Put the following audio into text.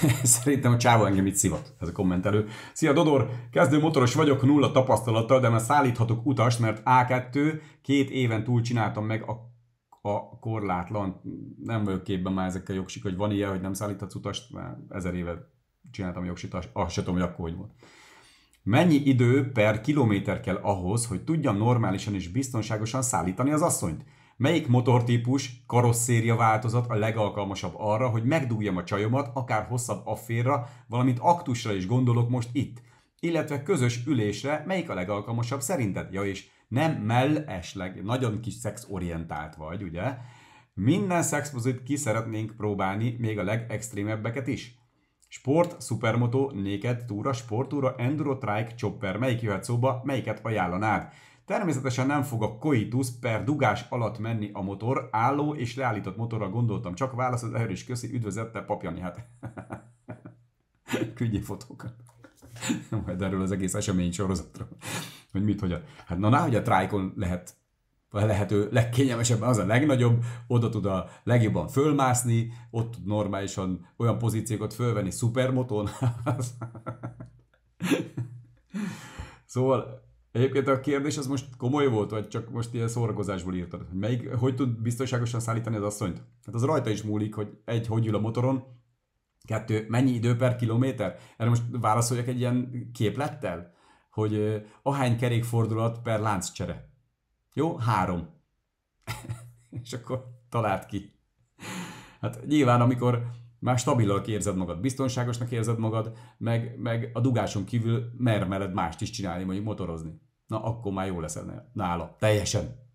Szerintem a csávó engem itt szivat, ez a kommentelő. Szia Dodor, kezdő motoros vagyok, nulla tapasztalattal, de már szállíthatok utast, mert A2 két éven túl csináltam meg a a korlátlan, nem vagyok képben már ezekkel jogsik, hogy van ilyen, hogy nem szállíthatsz utast, mert ezer éve csináltam jogsit, azt se tudom, hogy akkor hogy volt. Mennyi idő per kilométer kell ahhoz, hogy tudjam normálisan és biztonságosan szállítani az asszonyt? Melyik motortípus, karosszéria változat a legalkalmasabb arra, hogy megdúljam a csajomat, akár hosszabb afférra, valamint aktusra is gondolok most itt? Illetve közös ülésre, melyik a legalkalmasabb szerinted? Ja, és nem mell esleg, nagyon kis szexorientált vagy, ugye? Minden szexpozit ki szeretnénk próbálni, még a legextrémebbeket is. Sport, szupermoto, naked túra, sportúra, enduro, trike, chopper, melyik jöhet szóba, melyiket ajánlanád? Természetesen nem fog a koitus per dugás alatt menni a motor, álló és leállított motorra gondoltam. Csak válasz az erős köszi, üdvözlettel papjani. Hát küldjél fotókat. Majd erről az egész esemény sorozatról. Hogy mit, hogyan. Hát na, hogy a trájkon lehet a lehető legkényelmesebben, az a legnagyobb, oda tud a legjobban fölmászni, ott tud normálisan olyan pozíciókat fölvenni szupermoton. szóval Egyébként a kérdés az most komoly volt, vagy csak most ilyen szórakozásból írtad? melyik, hogy tud biztonságosan szállítani az asszonyt? Hát az rajta is múlik, hogy egy, hogy ül a motoron, kettő, mennyi idő per kilométer? Erre most válaszoljak egy ilyen képlettel, hogy eh, ahány kerékfordulat per lánccsere. Jó? Három. És akkor talált ki. Hát nyilván, amikor már stabilak érzed magad, biztonságosnak érzed magad, meg, meg a dugáson kívül mellett mást is csinálni, mondjuk motorozni na akkor már jó lesz nála. Teljesen.